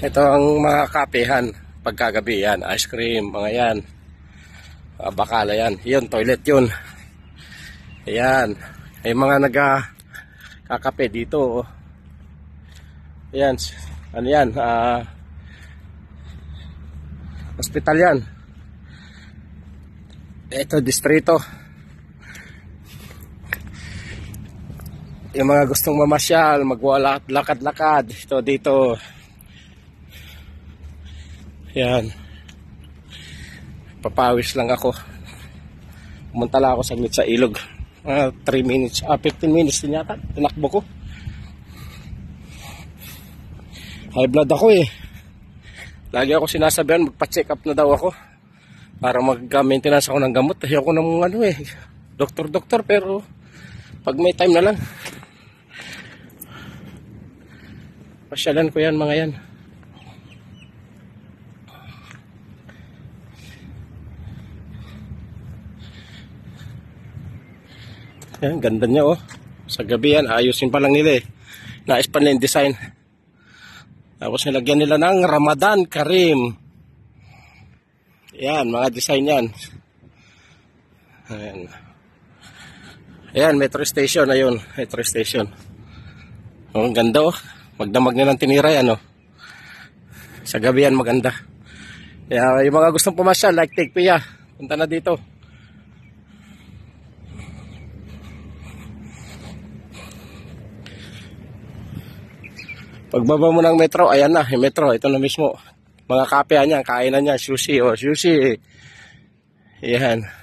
Ito ang mga kapehan pagkagabi yan. Ice cream, mga yan. Uh, bakala yan. Yun, toilet yun. Ayan. Ay mga naga kakape dito. Oh. Ayan. Ano yan? Uh, hospital yan. Ito, distrito. Yung mga gustong mamasyal, magwalakad-lakad-lakad. Ito dito. Ayan. Papawis lang ako. Pumunta lang ako saglit sa ilog. Mga uh, 3 minutes, ah, 15 minutes din yata. Tinakbo ko. High blood ako eh. Lagi ako sinasabihan, magpa-check up na daw ako. Para mag-maintenance ako ng gamot. Ayoko ng ano eh. Doktor-doktor pero pag may time na lang. Pasyalan ko yan mga yan. Ayan, ganda niya oh. Sa gabi yan, ayusin pa lang nila eh. Nais pa nila yung design. Tapos nilagyan nila ng Ramadan Karim. Ayan, mga design yan. Ayan. Ayan, metro station. Ayun, metro station. Oh, ganda oh. Magdamag nilang tinira yan oh. Sa gabi yan maganda. Kaya yung mga gustong pumasya, like, take, pia. Punta na dito. Pagbaba mo ng metro, ayan na, yung metro, ito na mismo. Mga kape niya, kainan niya, sushi, oh, sushi. Yeah.